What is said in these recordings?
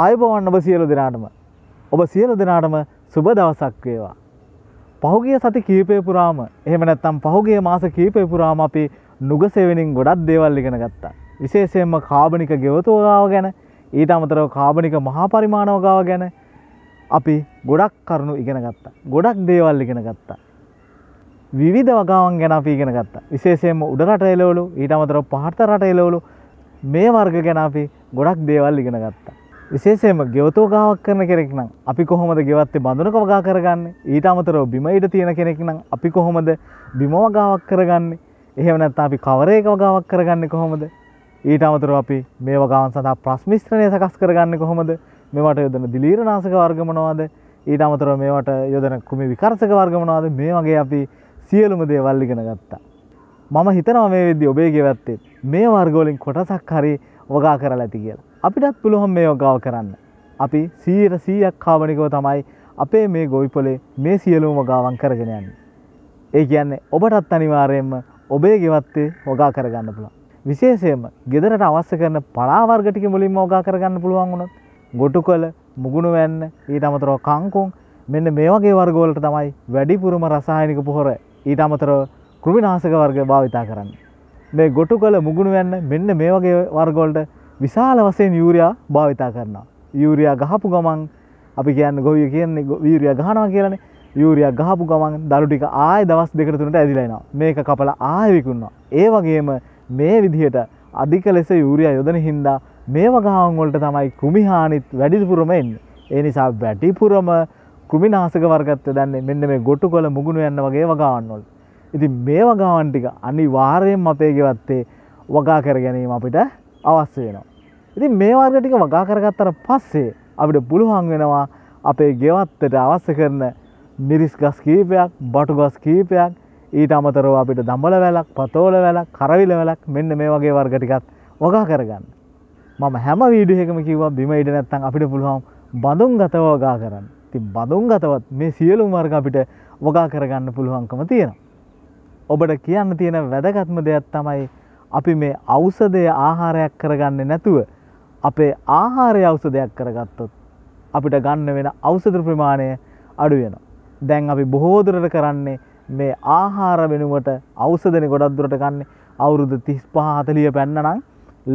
ආයුබෝවන් ඔබ සියලු දෙනාටම ඔබ සියලු දෙනාටම සුබ දවසක් වේවා. පහුගිය සති කීපය පුරාම එහෙම නැත්නම් පහුගිය මාස කීපය පුරාම අපි නුගසෙවෙනින් ගොඩක් දේවල් ඉගෙන ගත්තා. විශේෂයෙන්ම කාබනික ගෙවතුවගාව ගැන ඊට අමතරව කාබනික මහා පරිමාණවගාව ගැන අපි ගොඩක් කරුණු ඉගෙන ගත්තා. ගොඩක් දේවල් ඉගෙන ගත්තා. විවිධ වගාවන් ගැන අපි ඉගෙන ගත්තා. විශේෂයෙන්ම උඩරට එළවලු ඊට අමතරව පහත රට එළවලු මේ වර්ග ගැන අපි ගොඩක් දේවල් ඉගෙන ගත්තා. විශේෂයම ගෙවතෝගාවක් කරන කෙනෙක් නම් අපි කොහොමද ගෙවත්තේ බඳුනක වගා කරගන්න ඊට අමතරව බිම ඉඩ තියෙන කෙනෙක් නම් අපි කොහොමද බිම වගාවක් කරගන්නේ එහෙම නැත්නම් අපි කවරේක වගාවක් කරගන්නේ කොහොමද ඊට අමතරව අපි මේ වගාවන් සඳහා ප්‍රස්මිශ්‍රණය සකස් කරගන්නේ කොහොමද මේවට යොදන දිලීරනාශක වර්ග මොනවද ඊට අමතරව මේවට යොදන කුමි විකර්ෂක වර්ග මොනවද මේ වගේ අපි සියලුම දේවල් ඉගෙන ගත්තා මම හිතනවා මේ වෙද්දී ඔබේ ගෙවත්තේ මේ වර්ග වලින් කොටසක් හරියි වගා කරලා ඇති කියලා. අපිටත් පුළුවන් මේ යෝගාව කරන්න. අපි සීර සීයක් කාවනිකව තමයි අපේ මේ ගොවිපොලේ මේ සියලුම වගාවන් කරගෙන යන්න. ඒ කියන්නේ ඔබටත් අනිවාරයෙන්ම ඔබේ ගෙවත්තේ හොගා කරගන්න පුළුවන්. විශේෂයම ගෙදරට අවස්ස කරන පලාවර්ගටික මුලින්ම ෝගා කරගන්න පුළුවන් වුණොත් ගොටු කළ මුගුණු වැන්න ඊට අමතරව කංකුන් මෙන්න මේ වගේ වර්ගෝලට තමයි වැඩිපුරුම රසායනික පොහොර ඊට අමතරව කෘමිනාසක වර්ග භාවිතා කරන්න. මේ ගොටු කළ මුගුණුවන්න මෙන්න මේ වගේ වර්ගොල්ට විශාල වසයෙන් යුරයා භාවිතා කරනවා. යුරයා ගහපු ගමන් අපි කියන්න ගොවිය කියන්නේ වීරයා ගහනවා කියලන යුරයා ගහපු ගමන් දරුටික ආය දවස් දෙකරතුනට ඇදිලයිනවා මේක කපල ආයවිකුන්නවා. ඒ වගේම මේ විදිහට අධික ලෙස යුරයා යොදන හින්දා මේ වගහාවන්ගොල්ට තමයි කුමිහානිත් වැඩිපුරම එන්න. ඒ නිසා වැටිපුරම කුමිනාසක වර්ගත්ව දන්නේ මෙන්න මේ ගොටු කොල මුගුණු යන්න වගේ වගාන්නොල්. ඉති මේ වගාවන් ටික අනිවාර්යෙන් අපේ ගෙවත්තේ වගා කර ගැනීම අපිට අවශ්‍ය වෙනවා. ඉතින් මේ වර්ග ටික වගා කරගත්තර පස්සේ අපිට පුළුවන් වෙනවා අපේ ගෙවත්තට අවශ්‍ය කරන මිරිස් ගස් කීපයක් බටු ගස් කීපයක් ඊට අමතරව අපිට දම්ඹල වැලක් පතෝල වැලක් කරවිල වැලක් මෙන්න මේ වගේ වර්ගටිකත් වගා කරගන්න. මම හැම වීඩියහකම කිව බිම ඉඩ නැත්තන් අපිට පුළුවන් බඳුන් ගතව වගා කරන්න ති බඳුන් ගතවත් මේ සියලුම් වර්ග අපිට වගා කරගන්න පුළුවන්කම තියෙනවා. ඔබට කියන්න තියෙන වැදගත්ම දෙයක් තමයි අපි මේ අවසදය ආහාරයක් කරගන්න නැතුව අපේ ආහාරය අවසදයක් කරගත්තොත් අපිට ගන්න වෙන අවසද ප්‍රමාණය අඩුවෙන. දැන් අපි බොහෝදුරට කරන්නේ මේ ආහාර වෙනුවට අවසදන ගොඩක් දුරට ගන්න අවුරුදු තිස් පහතලිය පැන්නනම්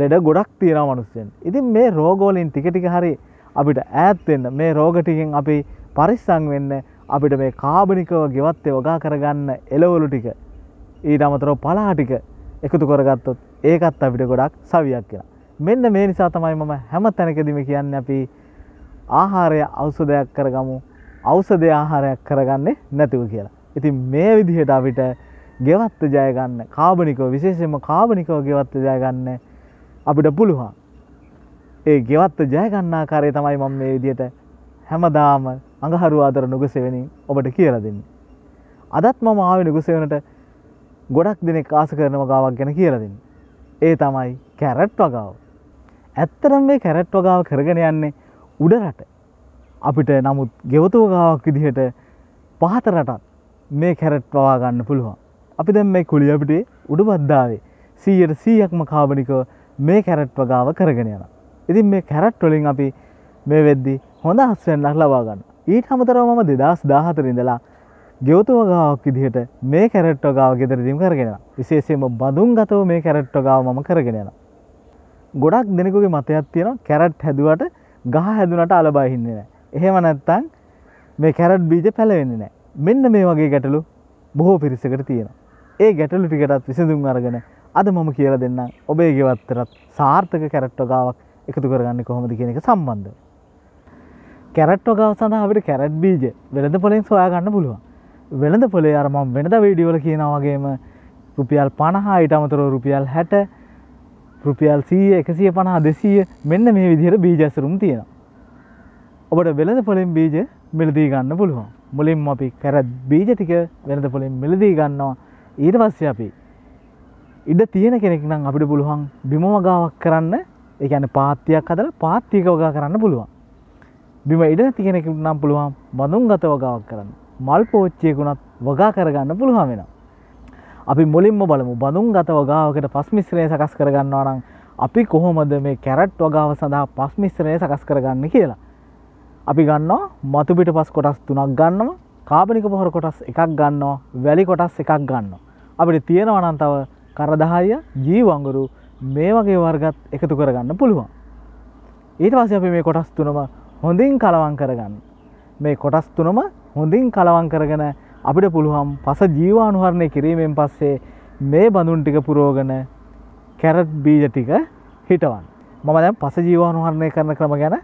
ලෙඩ ගොඩක් තියෙන මනුස්සයෙන්. ඉතින් මේ රෝගෝලින් ටිකටික හරි අපිට ඈත්වෙන්න මේ රෝගටිකෙන් අපි පරිස්සං වෙන්න අපිට මේ කාබනිකව ගෙවත්තේ වගා කරගන්න එලවලු ටික ඊට අමතරව පලාටික එකතු කරගත්තොත් ඒකත් අපිට ගොඩක් සවියක් කියලා. මෙන්න මේ නිසා තමයි මම හැම තැනකෙදිම කියන්න අපි ආහාරය අවසදයක් කරගමු අවසදය ආහාරයක් කරගන්නේ නැතිව කියලා. ඉතින් මේ විදිහට අපිට ගෙවත්ත ජයගන්න කාබනිකෝ විශේෂෙන්ම කාබනිකෝ ගෙවත්ත ජයගන්න අපිට පුළුවන්. ඒ ගෙවත්ත ජයගන්නා කාරය තමයි මම මේ විදියට හැමදාම අඟහරු ආදර නුගසෙවනින් ඔබට කියල දෙන්න. අදත් මම ආවෙන නුගසෙවනට ගොඩක් දෙනෙක් ආස කරන වගාවක් ගැන කියලදින්. ඒ තමයි කැරට් වගාව. ඇත්තරම් මේ කැරට් වගාව කරගෙන යන්නේ උඩරට. අපිට නමුත් ගෙවතුවගාවක් විදිහට පහතරටත් මේ කැරට් වවාගන්න පුළුවන්. අපි දැම් මේ කුළි අපිටේ උඩු බද්දාවේ සීයට සීයක්ම කාබනිකව මේ කැරට් වගාව කරගෙන යන. ඉතින් මේ කැරට් වලින් අපි මේ වෙද්දි හොඳ හස්වෙන්න්නක් ලබාගන්න ඊට හමතරව මම දෙදස් දාහතරින්දලා ගියවතුමගාවක් විදිහට මේ කැරට්ටොගාව ගෙදරදිම් කරගෙන විශේෂම බඳුන් ගතව මේ කැරට්ටොගාව මම කරගෙනලා. ගොඩක් දෙනෙකුගේ මතයක් තියෙන කැරට් හැදුවට ගහ හැදුනට අලබයිහින්නේ නෑ. එහෙම නැත්තං මේ කැරට් බීජ පැලවෙන්නේ නෑ. මෙන්න මේ වගේ ගැටලු බොහෝ පිරිසකට තියෙන. ඒ ගැටලු ටිකටත් විසඳුම් අරගෙන අද මම කියල දෙන්න ඔබේ ගෙවත්තරත් සාර්ථක කැරට්ටොගාවක් එකතු කරගන්න කොහොමද කියන එක සම්බන්ධ. කැරට්ටොගාව සඳහා අපිට කැරට් බීජ වෙළඳ පොලින් සොයාගන්න පුළුවන්. වෙළඳ පොලේ අරම වෙනද වීඩියෝල කියනවගේම රුපියල් පණහායිට අමතර රුපියල් හැට රුපියල් සීය එකසිය පණහා දෙසීය මෙන්න මේ විදිහට බීජැසරුම් තියෙන. ඔබට වෙළඳ පොලින් බීජ මිලදී ගන්න පුළුවන් මුලින් අපි කැරත් බීජ ටික වෙළඳ පොලින් මිලදී ගන්නවා ඊට පස්සේ අපි ඉඩ තියෙන කෙනෙක් නම් අපිට පුළුවන් බිම වගාවක් කරන්න ඒ කියන්නේ පාත්තියක් හදලා පාත්තියක වගා කරන්න පුළුවන්. බිම ඉඩ තියෙන කෙනෙක් නම් පුළුවන් බඳුන්ගත වගාවක් කරන්න. මල් පෝච්චයකුණත් වගා කරගන්න පුළුවන් වෙන. අපි මුලින්ම බලමු බඳුන් ගත වගාවකට පස්මිශ්‍රය සකස් කරගන්නවා නම් අපි කොහොමද මේ කැරට් වගාව සඳහා පස්මිශ්‍රය සකස් කරගන්න කියලා. අපි ගන්නවා මතුපිට පස් කොටස් තුනක් ගන්නවා කාපනික පොහොර කොටස් එකක් ගන්නවා වැලි කොටස් එකක් ගන්න. අපිට තියෙනවනන්තව කරදාය ජීවංගුරු මේ වගේ වර්ගත් එකතු කරගන්න පුළුවන්. ඊට පස්ස අපි මේ කොටස් තුනම හොඳින් කලවන් කරගන්න. මේ කොටස් තුනම හොඳින් කලවන් කරගෙන අපිට පුළුවන් පස ජීවානුහරණය කිරීමෙන් පස්සේ මේ බඳුන් ටික පුරෝගන කැරට් බීජ ටික හිටවන්. මම දැම් පස ජීවානුහරණය කරන ක්‍රම ගැන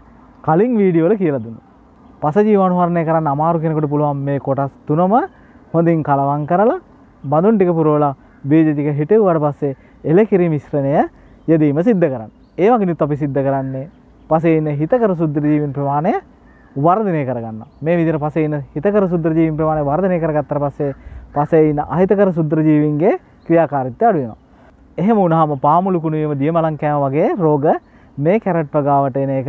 කලින් වීඩියෝල කියලදුන්න. පස ජීවානුහරණය කරන්න අමාරු කෙනෙකුට පුළුවන් මේ කොටස් තුනම හොඳින් කලවන් කරලා බඳුන් ටික පුරෝලා බීජතික හිටව්වට පස්සේ එල කිරි මිශ්‍රණය යෙදීම සිද්ධ කරන්න. ඒවගෙනුත් අපි සිද්ධ කරන්නේ පසේ ඉන්න හිතකර සුද්දරජීවින් ප්‍රමාණය වර්ධනය කරගන්න මේ විදිර පසේන හිතකර සුද්‍රජීවින් ප්‍රමාණය වර්ධනය කරගත්තර පස්සේ පසේඉන්න අහිතකර සුද්‍රජීවින්ගේ ක්‍රියාකාරිත්‍ය අඩුවෙනවා. එහෙම උනහම පාමුළුකුණුවීම දියමලං කෑම වගේ රෝග මේ කැරට් පගාවට එන එක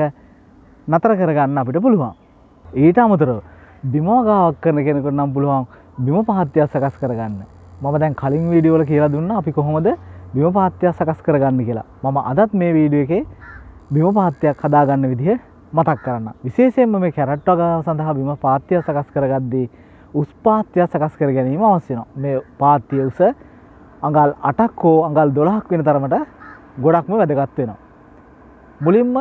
නතර කරගන්න අපිට පුළුවන්. ඊට අමුතරව බිමෝගාවක් කරන කෙනෙකට නම් පුළුවන් බිම පහත්‍යයක් සකස් කරගන්න මම දැන් කලින් වීඩියෝල කියලා දුන්න අපි කොහොමද බිම පහත්‍යයක් සකස් කරගන්න කියලා මම අදත් මේ වීඩිය එකේ බිම පහත්‍යයක් හදාගන්න විදිහ මතක් කරන්න විශේෂයෙන්ම මේ කැරට් වගාව සඳහා බිම පාත්‍යය සකස් කරගද්දී උස් පාත්‍යයක් සකස් කර ගැනීම අවස්සනවා මේ පාත්තිය උස අඟල් අටක් හෝ අඟල් දොළහක් වෙන තරමට ගොඩක්ම වැදගත්වෙනවා. මුලින්ම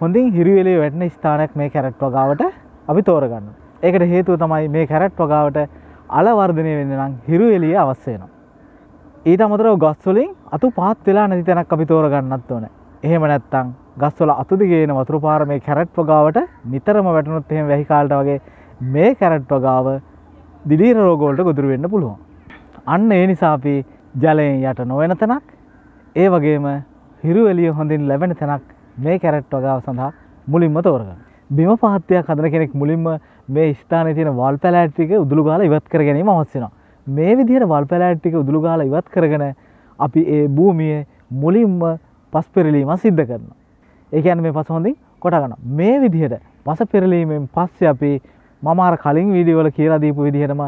හොඳින් හිරිවෙලේ වැටන ස්ථානයක් මේ කැරට් වගාවට අපි තෝරගන්න. ඒකට හේතුව තමයි මේ කැරට් වගාවට අලවර්ධනය වෙන්න නම් හිරුවෙලිය අවස්සේනවා. ඊට අමතරව ගස්වලින් අතු පාත් වෙලා නැති තැනක් අපි තෝරගන්නත් ඕන එහෙම නැත්තං ගස්වල අතුදි ගේන වතුරු පාර මේ කැරට් වගාවට නිතරම වැටනොත් එහෙම වැහි කාලට වගේ මේ කැරට් වගාව දිලීර රෝගවලට ගොදුරු වෙන්න පුළුවන්. අන්න ඒ නිසා අපි ජලයෙන් යට නොවන තැනක් ඒ වගේම හිරු එළිය හොඳින් ලැබෙන තැනක් මේ කැරට් වගාව සඳහා මුලින්ම තෝරගන්න. බිම පහත්තයක් හදන කෙනෙක් මුලින්ම මේ ස්ථානයේ තියෙන වල් පැලෑට් ටික උදුළු ගාලා ඉවත් කර ගැනීම අවශ්‍ය වෙනවා. මේ විදිහට වල් පැලෑට් ටික උදුළු ගාලා ඉවත් කරගෙන අපි ඒ භූමියේ මුලින්ම පස් පෙරලීම සිද්ධ කරනවා. ඒකයන් මේ පස හොඳින් කොටගන්න මේ විදිහට පස පෙරලීමෙන් පස්ස අපි මමාර කලින් වීඩියවල කියලා දීපු විදිහටම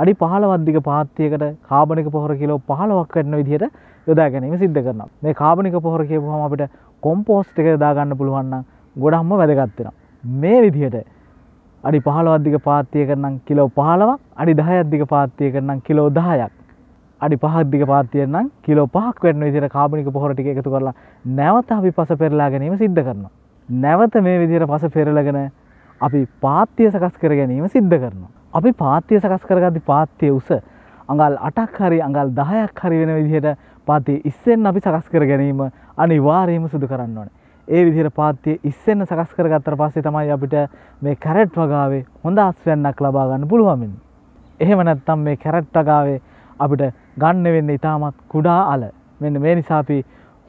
අඩි පහලවද්දික පාත්තියකට කාබනික පොහොර කිලෝ පහලවක් කරන විදිහට යොදා ගැනීම සිද්ධ කරන මේ කාබනික පොහොර කියපුහම අපිට කොම්පෝස්ට් එක යදාගන්න පුළුවන්න ගොඩහම්ම වැදගත්වෙන මේ විදිහට අඩි පහලවද්දික පාත්තිය කරනම් කිලෝ පහලවක් අඩි දහයද්දික පාත්තිය කරනම් කිලෝ දහයක් අඩි පහක්දික පාත්තියෙන් නම් කිලෝ පහක් වැටන විදිර කාබනික පොහොට ටික එකතු කරලා නැවත අපි පස පෙරලා ගැනීම සිද්ධ කරනවා. නැවත මේ විදිර පස පෙරලගෙන අපි පාත්තිය සකස් කර ගැනීම සිද්ධ කරනවා. අපි පාත්තිය සකස් කරගති පාත්තිය උස අඟල් අටක් හරි අඟල් දහයක් හරි වෙන විදිහට පාතිය ඉස්සෙන් අපි සකස් කර ගැනීම අනිවාර්යම සිදු කරන්න ඕනේ. ඒ විදිර පාත්තිය ඉස්සෙන්න සකස් කරගත්තර පස්සේ තමයි අපිට මේ කැරට් වගාවේ හොඳ අස්වැන්නක් ලබාගන්න පුළුවමින්. එහෙම නැත්තම් මේ කැරට් වගාවේ අපිට ගන්න වෙන්න ඉතාමත් කුඩා අල මෙන්න මේ නිසාපි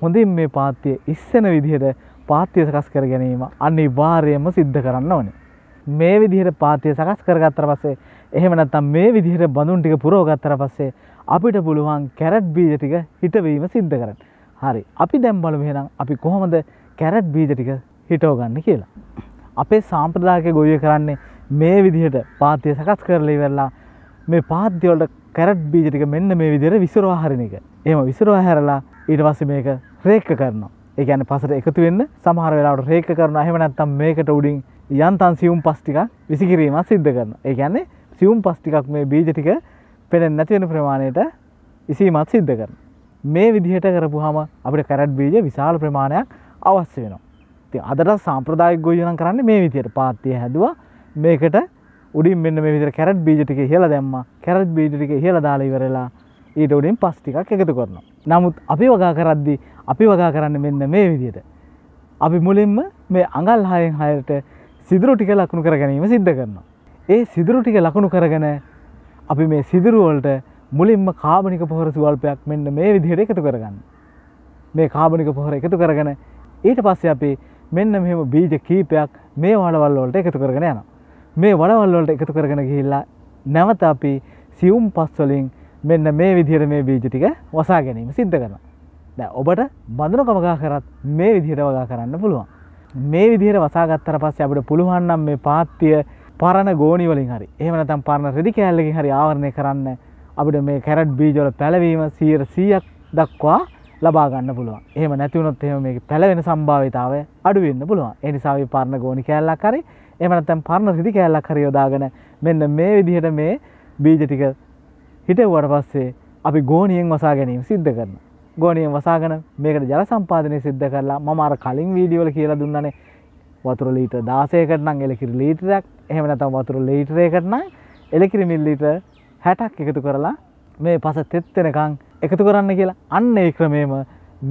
හොඳින් මේ පාත්තිය ඉස්සෙන විදිහට පාත්තිය සකස් කර ගැනීම අනි වාර්යම සිද්ධ කරන්න ඕන. මේ විදිහට පාතිය සකස් කරගත්තර පස්සේ එහෙම නැත්තම් මේ විදිහට බඳුන් ටික පුරෝගත්තර පස්සේ අපිට පුළුවන් කැරට් බීජ ටික හිටවීම සිද්ධ කරන්න. හරි අපි දැම් බලු මෙහෙනම් අපි කොහොමද කැරට් බීජ ටික හිටෝගන්න කියලා. අපේ සාම්ප්‍රදායක ගොවිය කරන්නේ මේ විදිහට පාතිය සකස් කරලි වෙල්ලා මේ පාද්‍යවලට කැරට් බීජටික මෙන්න මේ විදිර විසුරවා හරින එක එම විසුරවා හැරලා ඊට පස්ස මේක රේක කරනවා ඒගැන පසට එකතු වෙන්න සමහර වෙලාට රේක කරන හෙමනැත්තම් මේකට උඩින් යන්තන් සියුම් පස්ටික විසිකිරීම සිද්ධ කරන ඒගැන්නේ සියුම් පස්ටිකක් මේ බීජටික පෙනෙන් නැතිවෙන ප්‍රමාණයට ඉසීමත් සිද්ධ කරන මේ විදිහට කරපුහම අපට කැරට් බීජ විශාල ප්‍රමාණයක් අවශ්‍ය වෙනවා ති අදට සම්ප්‍රදායක් ගොයනම් කරන්න මේ විදියට පාත්තිය හැදවා මේකට උඩින් මෙන්න මේ විදිහට කැරට් බීජ ටික ඉහලා දැම්මා. කැරට් බීජ ටික ඉහලා දාලා ඉවරලා ඊට උඩින් පස් ටිකක් එකතු කරනවා. නමුත් අපි වගා කරද්දී අපි වගා කරන්නේ මෙන්න මේ විදිහට. අපි මුලින්ම මේ අඟල් 6න් 6ට සිදුරු ටික ලකුණු කර ගැනීම සිද්ධ කරනවා. ඒ සිදුරු ටික ලකුණු කරගෙන අපි මේ සිදුරු වලට මුලින්ම කාබනික පොහොර සුවල්පයක් මෙන්න මේ විදිහට එකතු කරගන්න. මේ කාබනික පොහොර එකතු කරගෙන ඊට පස්සේ අපි මෙන්න මෙහෙම බීජ කීපයක් මේ වලවල් වලට එකතු කරගෙන යනවා. මේ වලවල්ලොලට එකතු කරගෙන ගිහිල්ලා නැවත අපි සියුම් පස්වලින් මෙන්න මේ විදිහට මේ බීජ ටික වසා ගැනීම සිද්ධ කරන. දැ ඔබට බඳනු කමගා කරත් මේ විදිහට වගා කරන්න පුළුවන්. මේ විදිහට වසාගත්තර පස්සේ අපට පුළුවන්නම් මේ පාත්තිය පරණ ගෝනිවලින් හරි එහමනතම් පරණ රෙදි කෑල්ලකින් හරි ආවරණය කරන්න අපිට මේ කැරට් බීජොල පැලවීම සීර සීයක් දක්වා ලබාගන්න පුළුවන් එහම නැතිවුණොත් එහෙම මේ පැලවෙන සම්භාවිතාව අඩුවෙන්න්න පුළුවන් එනිසාවි පරණ ගෝනි කෑල්ලක් කරේ එහම නැත්නම් පරණ රිදි කෑල්ලක් හරි යොදාගෙන මෙන්න මේ විදිහට මේ බීජ ටික හිටෙව්වට පස්සේ අපි ගෝණියෙන් වසා ගැනීම සිද්ධ කරනවා. ගෝණියෙන් වසාගෙන මේකට ජල සම්පාදනය සිද්ධ කරලා මම අර කලින් වීඩියෝ වල කියලා දුන්නනේ වතුර ලීටර් 16කට නම් එලකිරි ලීටරයක් එහෙම නැත්නම් වතුර ලීටරයකට නම් එලකිරි මිල් ලීටර් 60ක් එකතු කරලා මේ පස තෙත් වෙනකන් එකතු කරන්න කියලා අන්න ඒ ක්‍රමේම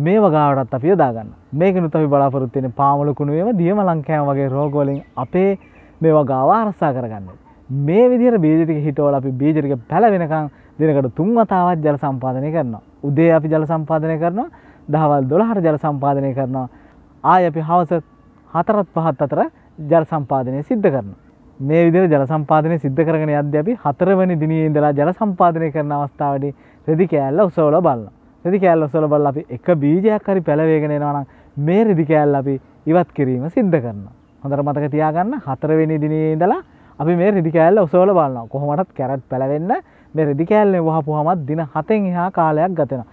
මේ වගාවටත් අපි යොදාගන්න මේකනුත් අපි බලාපොරොත්තියෙන පාමලකුණුවම දියම ලංකෑම් වගේ රෝගෝලින් අපේ මේ වගාව අරසා කරගන්න. මේ විදිර බීජතික හිටවල අපි බීජරික පැලවෙනකං දිනකට තුන් වතාවත් ජල සම්පාදනය කරනවා. උදේ අපි ජල සම්පාදනය කරනවා දහවල් දොළහට ජල සම්පාදනය කරනවා. ආය අපි හවස හතරත් පහත් අතර ජල සම්පාදනය සිද්ධ කරනවා. මේ විදිර ජල සම්පාදනය සිද්ධ කරගෙන අධ්‍ය අපි හතරවනි දිනී ඉඳලා ජල සම්පාදනය කරන අවස්ථාවට රෙදි කෑල්ල උසවල බලන්න. රෙදි කෑල්ල සොල බල අපි එක බීජයක් හරි පැලවේගෙන එනවනම් මේ රෙදි කෑල්ල අපි ඉවත් කිරීම සිද්ධ කරන්න. හොඳට මතක තියාගන්න හතරවෙනි දිනේ ඉඳලා අපි මේ රෙදි කෑල්ල ඔසෝල බලනවා. කොහොමටත් කැරට් පැලවෙන්න මේ රෙදි කෑල්ලේ වහපුවමත් දින 7න් එහා කාලයක් ගත වෙනවා.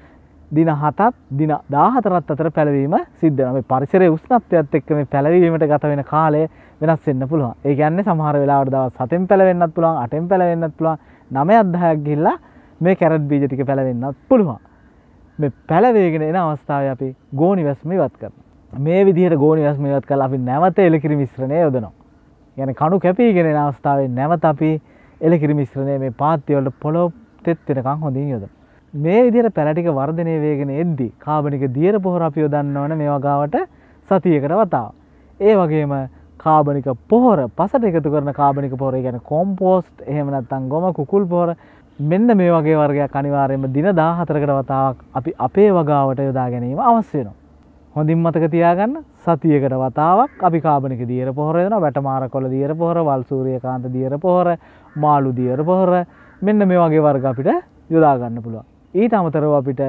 දින 7ත් දින 14ත් අතර පැලවීම සිද්ධ වෙනවා. මේ පරිසරයේ උෂ්ණත්වයත් එක්ක මේ පැලවීමට ගත වෙන කාලය වෙනස් වෙන්න පුළුවන්. ඒ කියන්නේ සමහර වෙලාවට දවස් 7න් පැලවෙන්නත් පුළුවන්, 8න් පැලවෙන්නත් පුළුවන්, 9ක් 10ක් ගිහිල්ලා මේ කැරට් බීජ ටික පැලවෙන්නත් පුළුවන්. මේ පැලවේගෙන එන අවස්ථාව අපි ගෝනි වැස්ම ඉවත් කරන. මේ විදිහට ගෝනි වැස්ම ඉවත් කළ අපි නැවත එලකිරි මිශ්‍රණය යොදනවා. යන කණු කැපීගෙන එන අවස්ථාවේ නැවත අපි එලකිරි මිශ්‍රණය මේ පාත්තිවලට පොළොව තෙත් වෙනකම් හොඳින් යොද. මේ විදිහට පැලටික වර්ධනය වේගෙන එද්දී කාබනික දියර පොහොර අපි යොදන්න ඕන මේ වගාවට සතියකට වතාව. ඒ වගේම කාබනික පොහොර පසට එකතු කරන කාබනික පොහොර ගැන කොම්පෝස්ට් එහෙම නැත්නම් ගොම කුකුල් පොහොර මෙන්න මේ වගේ වර්ගයක් අනිවාරයෙන්ම දින දාහතරකට වතාවක් අපි අපේ වගාවට යොදා ගැනීම අවස්්‍යයනවා. හොඳින් මතක තියාගන්න සතියකට වතාවක් අපි කාබනික දියර පොහරයන වැටමාර කොළ දියර පොහර වල්සූරිය කාන්ත දියර පොහොර මාලු දියර පොහොර මෙන්න මේ වගේ වර්ග අපිට යොදාගන්න පුළුව. ඊට අමතරව අපිට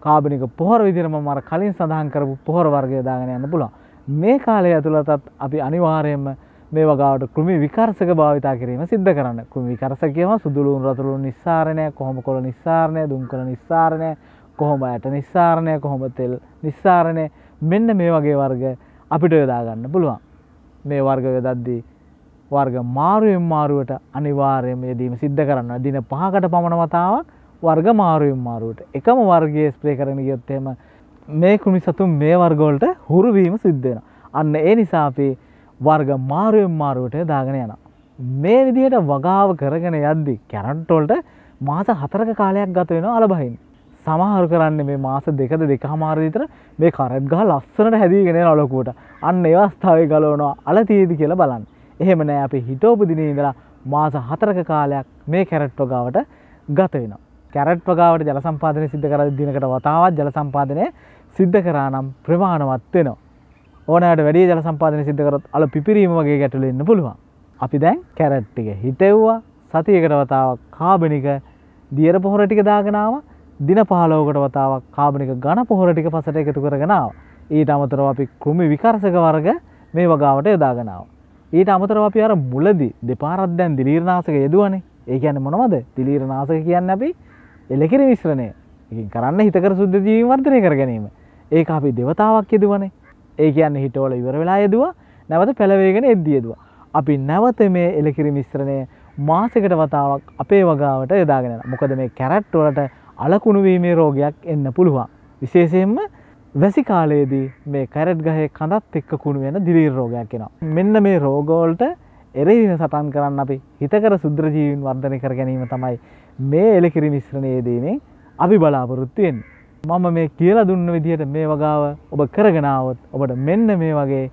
කාබනික පොහොර විදිරම මර කලින් සඳහන් කරපු පොහොර වර්ගය දාගෙන යන්න පුළුව. මේ කාලය ඇතුළතත් අපි අනිවාරයෙන්ම මේ වගාවට කෘමි විකාරසක භාවිතා කිරීම සිද්ධ කරන්න කෘමි විකාරස කියම සුදුළුන් රතුළුන් නිස්සාරණය කොහොම කොළ නිස්සාරණය දුම් කළ නිස්සාරණය කොහොම ඇයට නිස්සාරණය කොහොම තෙල් නිස්සාරණය මෙන්න මේ වගේ වර්ග අපිට යොදාගන්න පුළුවන් මේ වර්ග යොදද්දී වර්ග මාරුවෙන් මාරුවට අනිවාර්යම යෙදීම සිද්ධ කරන්න දින පහකට පමණ වතාවක් වර්ග මාරුවෙන් මාරුවට එකම වර්ගයේ ස්ප්‍රේ කරන ගියොත් එහෙම මේ කුමි සතුන් මේ වර්ගවලට හුරුවීම සිද්ධ වෙනවා. අන්න ඒ නිසා අපි වර්ග මාරුවෙන් මාරුවට දාගෙන යන. මේ විදිහට වගාව කරගෙන යද්දි කැරන්ටොල්ට මාස හතරක කාලයක් ගත වෙන අලබහින්. සමහරු කරන්න මේ මාස දෙකද දෙක හමාරවිතර මේ කරට් ගහ ලස්සනට හැදීගෙන අලොකුවට අන්න ඒවස්ථාව ගලවනවා අල තීදි කියලා බලන්න. එහෙම නෑ අපි හිටෝපදිනීදලා මාස හතරක කාලයක් මේ කැරට්ටෝ ගාවට ගත වෙනවා. කැරට් වගාවට ජල සම්පාදනය සිද්ධ කර දිනකට වතාවත් ජල සම්පාදනය සිද්ධ කරා නම් ප්‍රමාණවත් වෙනවා. ඕනෑට වැඩි ජල සම්පාදන සිද්ධ කරත් අල පිපිරීම වගේ ගැටලු ඉන්න පුළුවන්. අපි දැන් කැරට්ටික හිටෙව්වා සතියකට වතාවක් කාබනික දියර පොහොර ටික දාගෙනාව දින පහලෝකට වතාවක් කාබනික ගණ පොහොර ටික පසට එකතු කරගෙනාව. ඊට අමතරව අපි කෘමි විකර්සක වර්ග මේ වගාවට යොදාගෙනාව. ඊට අමතරව අපි අර මුලදි දෙපාරත් දැන් දිලීරනාසක යෙදුවනේ ඒ කියන්නේ මොනවද දිලීරනාසක කියන්න අපි එලෙකිරි මිශ්‍රණය කරන්න හිතකර සුද්ධ ජීවර්ධනය කර ගැනීම ඒක අපි දෙවතාවක් යෙදුවනේ ඒ කියන්න හිටෝල ඉවර වෙලා යදවා නැවත පැළවේගෙන එද්දියදවා. අපි නැවත මේ එලකිරි මිශ්‍රණය මාසකට වතාවක් අපේ වගාවට යදාගෙන මොකද මේ කැරට්ටොලට අලකුණුවීමේ රෝගයක් එන්න පුළුවන්. විශේෂයෙන්ම වැසි කාලයේදී මේ කැරට් ගහේ කඳත් එක්ක කුණු වෙන දිලීර් රෝගයක් එනවා. මෙන්න මේ රෝගෝල්ට එරෙහින සටන් කරන්න අපි හිතකර සුද්‍රජීවීන් වර්ධනය කර ගැනීම තමයි මේ එලකිරි මිශ්‍රණයේදීනේ අපි බලාපොරොත්තු වෙන්නේ. මම මේ කියලා දුන්න විදිහට මේ වගාව ඔබ කරගෙනාවත් ඔබට මෙන්න මේ වගේ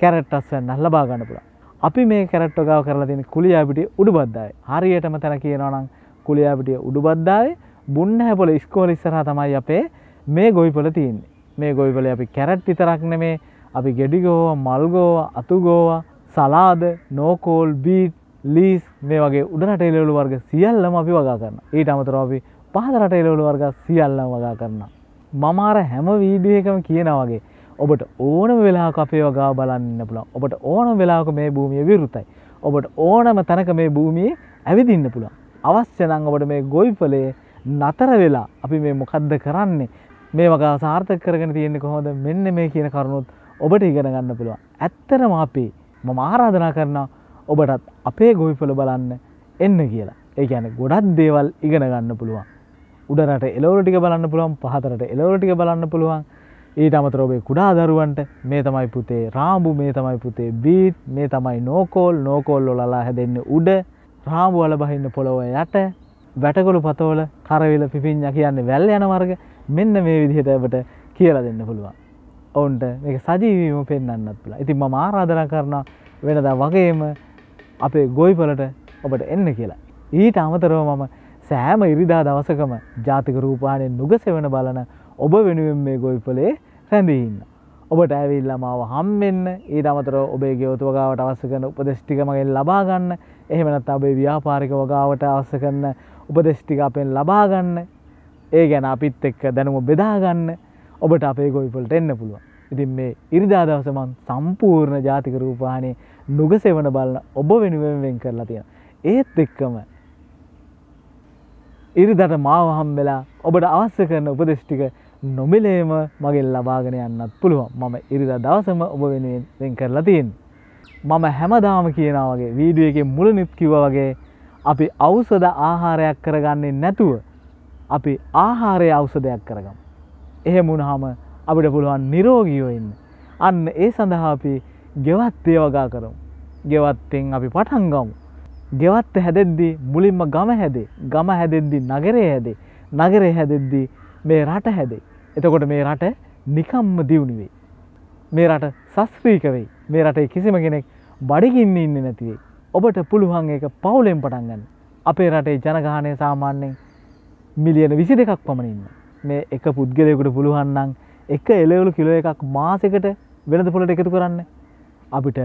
කැරට් අස්වැන්න ලබා ගන්න පුළුවන්. අපි මේ කැරට් වගාව කරලා තියෙන කුලියාපිටිය උඩුබද්දාවේ. හරියටම තන කියනවා නම් කුලියාපිටිය උඩුබද්දාවේ බුන්නහැපොළ ඉස්කෝල ඉස්සරහා තමයි අපේ මේ ගොවිපළ තියෙන්නේ. මේ ගොවිපළේ අපි කැරට් විතරක් නෙමේ අපි ගෙඩි ගෝවා, මල් ගෝවා, අතු ගෝවා, සලාද, නෝකෝල්, බීට්, ලීස් මේ වගේ උඩරට එළවලු වර්ග සියල්ලම අපි වගා කරනවා. ඊට අමතරව අපි පහතරට එලවලු වර්ග සියල්ලම වගා කරන්න. මමාර හැම වීඩියකම කියනවගේ ඔබට ඕනම වෙලා අපේ වගා බලන්න පුළන් ඔබට ඕන වෙලාක මේ භූමිය විරුතයි. ඔබට ඕනම තැනක මේ භූමියේ ඇවිදින්න පුළන්. අවශ්‍යනං ඔබට මේ ගොයිපලේ නතර වෙලා අපි මේ මොකද්ද කරන්නේ මේ වගා සාර්ථක කරගෙන තියෙන්නේ කොහොමද මෙන්න මේ කියන කරුණුත් ඔබට ඉගෙන ගන්න පුළුවන්. ඇත්තටම අපි මම ආරාධනා කරනවා ඔබටත් අපේ ගොවිපළ බලන්න එන්න කියලා. ඒ කියන්නේ ගොඩක් දේවල් ඉගෙන ගන්න පුළුවන්. උඩරට එලෝරටික බලන්න පුළුවන් පහතරට එලෝරටික බලන්න පුළුවන් ඊට අමතරෝබේ කුඩා දරුවන්ට මේ තමයි පුතේ රාම්බු මේ තමයි පුතේ බීට් මේ තමයි නෝකෝල් නෝකෝල්ලො ලලා හැදෙන්න උඩ රාම්බු වල බහින්න පොළොව යට වැටකොළු පතෝල කරවිල පිපිං්ඥ කියන්නේ වැල් යන වර්ග මෙන්න මේ විදිහට ඔබට කියලා දෙන්න පුළුවන් ඔවුන්ට මේක සජීවීම පෙන්න්නත් පුලා ඉතින් ම ආරාධන කරන වෙනදා වගේම අපේ ගොයිපලට ඔබට එන්න කියලා ඊට අමතරව මම සෑම ඉරිදා දවසකම ජාතික රූපාණය නුගසෙවන බලන ඔබ වෙනුවෙන් මේ ගොයිපලේ රැඳීන්න. ඔබට ඇවිල්ලමාව හම්වෙන්න ඒ අමතර ඔබේ ගෙවතුවගාවට අවස්සකන උපදෙෂ්ටිකමගෙන් ලබාගන්න එහෙමනත් අපේ ව්‍යාපාරික වගාවට අවස්ස කරන්න උපදෙෂ්ටික අපෙන් ලබාගන්න ඒ ගැන අපිත් එක්ක දැනුම බෙදාගන්න ඔබට අපේ ගොයිපලට එන්න පුළුවන්. ඉතින් මේ ඉරිදා දවසමන් සම්පූර්ණ ජාතික රූපාණය නුගසෙවන බලන්න ඔබ වෙනුවෙන් වෙන් කරලා තියෙන. ඒත් එක්කම ඉරිදට මාව හම්බෙලා ඔබට අවශ්‍ය කරන උපදෙෂ්ටික නොමිලේම මගෙන් ලබාගෙන යන්නත් පුළුවන් මම ඉරිද දවසම ඔබ වෙනුවෙන් වෙන් කරලා තියෙන්. මම හැමදාම කියනවගේ වීඩුව එක මුල නිත් කිව වගේ අපි අවසද ආහාරයක් කරගන්නේ නැතුව අපි ආහාරය අවසදයක් කරගම්. එහෙම වුණහම අපිට පුළුවන් නිරෝගීව ඉන්න. අන්න ඒ සඳහා අපි ගෙවත් ඒවගා කරම්. ගෙවත්තෙන් අපි පටන්ගමු. ගෙවත්ත හැදෙද්දී මුලින්ම ගම හැදේ ගම හැදෙද්දි නගරය හැදේ නගරය හැදෙද්දී මේ රට හැදේ. එතකොට මේ රට නිකම්ම දියුණුවේ. මේ රට සස්්‍රීක වෙයි මේ රටේ කිසිම කෙනෙක් බඩිගින්න ඉන්න නැතිවේ. ඔබට පුළුවන් එක පවුලෙන් පටන්ගන්න. අපේ රටේ ජනගානය සාමාන්‍යෙන් මිලියන විසි දෙකක් පමණින්න. මේ එක පුද්ගලයකුට පුළුවන්නන් එක එලවලු කිලෝ එකක් මාසකට වෙනද පොලට එකතු කරන්න. අපිට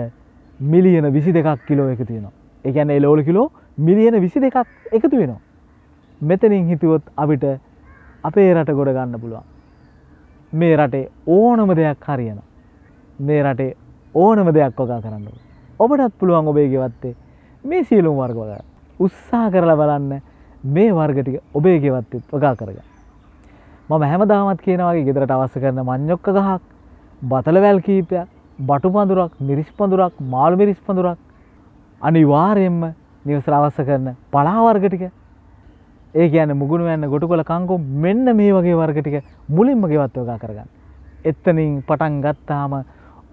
මිලියන විසි දෙකක් කිලෝ එක තියෙනවා. එකැන එලෝල කිලෝ මිලියන විසි දෙකත් එකතු වෙනවා. මෙතනින් හිතුවොත් අපිට අපේ රට ගොඩ ගන්න පුළුවන්. මේ රටේ ඕනම දෙයක් හරියන. මේ රටේ ඕනම දෙයක් වකා කරන්න. ඔබටත් පුළුවන් ඔබේ ගෙවත්තේ මේ සියලුම් වර්ග වග උත්සා කරලා බලන්න මේ වර්ගටික ඔබේ ගෙවත්තත් වකා කරග. මම හැමදාමත් කියනවාගේ ගෙදරට අවස්ස කරන මං්ඥොක්ක ගහක් බතලවැල් කීපයක් බටු පඳුරක් මිරිස් පඳුරක් මාල් මිරිස් පඳුරක් අනිවාර්යෙන්ම නිවසට අවශ්‍ය කරන පලා වර්ග ටික ඒ කියන්නේ මුගුණු යන්න ගොටුකොල කංගුම් මෙන්න මේ වගේ වර්ග ටික මුලින්ම ගෙවත් වගා කරගන්න. එතනින් පටන් ගත්තාම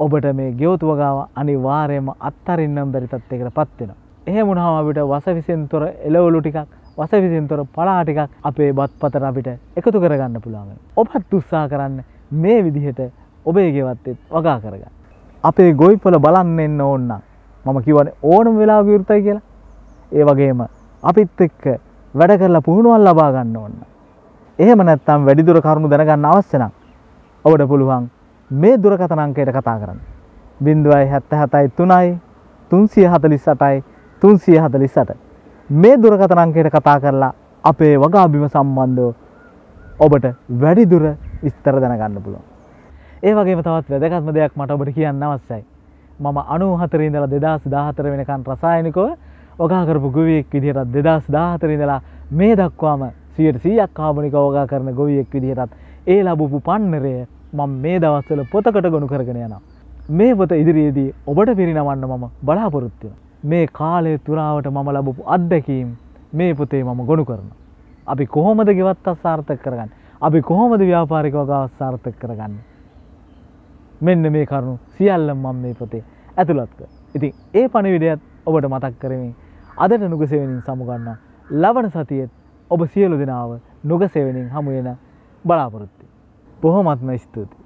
ඔබට මේ ගෙවතු වගාව අනිවාර්යෙන්ම අත්හරින්නම් බැරි තත්යකට පත් වෙනවා. එහෙම වුණාම අපිට වසවිසෙන්තොර එළවලු ටිකක් වසවිසෙන්තොර පලා ටිකක් අපේ බත්පතට අපිට එකතු කරගන්න පුළුවන්. ඔබත් උත්සාහ කරන්න මේ විදිහට ඔබේ ගෙවත්තෙත් වගා කරගන්න. අපේ ගොවිපොළ බලන්න එන්න ඕන නම් මම කිවන ඕනම වෙලා විවෘතයි කියලා ඒ වගේම අපිත් එක්ක වැඩ කරලා පුහුණුවල් ලබා ගන්න ඕන්න. එහෙම නැත්තම් වැඩිදුර කරුණු දැනගන්න අවස්සනම් ඔබට පුළුවන් මේ දුරකතනංකයට කතා කරන්න. බින්දුවයි හැත්ත හතයි තුනයි තුන්සිය හතලිස් සටයි තුන්සිය හතලිස් සට. මේ දුරකතනංකයට කතා කරලා අපේ වගාබිම සම්බන්ධෝ ඔබට වැඩිදුර විස්තර දැනගන්න පුළුවන්. ඒ වගේ තවත් වැදගත්ම දෙයක් මට ඔබට කියන්න අවස්සයි. මම අනු හතරීඉඳලා දෙදස් දාහතර වෙනකන් රසායනිකෝ ඔගා කරපු ගොවියෙක් විදිහටත් දෙදස් දාහතරීඳලා මේ දක්වාම සියට සීයක් කාමනික ඕගා කරන ගොවියෙක් විදිහටත් ඒ ලබපු පන්නරය මං මේ දවස්වල පොතකට ගොුණු කරගෙන යනම්. මේ පොත ඉදිරියේදී ඔබට පිරිනවන්න මම බලාපොරොත්තුව. මේ කාලය තුරාවට මම ලබපු අත්දැකීම් මේ පොතේ මම ගොුණු කරන. අපි කොහොමද ගෙවත් අස්සාර්ථක කරගන්න. අපි කොහොමද ව්‍යාපාරිකවග අස්සාර්ථක කරගන්න. මෙන්න මේ කරුණු සියල්ලම් මං මේ පොතේ ඇතුළත්ක. ඉතින් ඒ පණිවිඩයත් ඔබට මතක් කරමින් අදට නුගසෙවනින් සමුගන්න ලබන සතියත් ඔබ සියලු දෙනාව නුගසෙවනින් හමුවෙන බලාපොරොත්ති. බොහොමත්ම ස්තුති.